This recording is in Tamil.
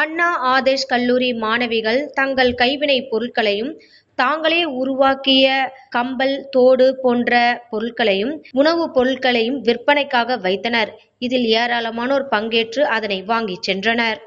அண்ணா ஆதர்ஷ் கல்லூரி மாணவிகள் தங்கள் கைவினை பொருட்களையும் தாங்களே உருவாக்கிய கம்பல் தோடு போன்ற பொருட்களையும் உணவுப் பொருட்களையும் விற்பனைக்காக வைத்தனர் இதில் ஏராளமானோர் பங்கேற்று அதனை வாங்கிச் சென்றனர்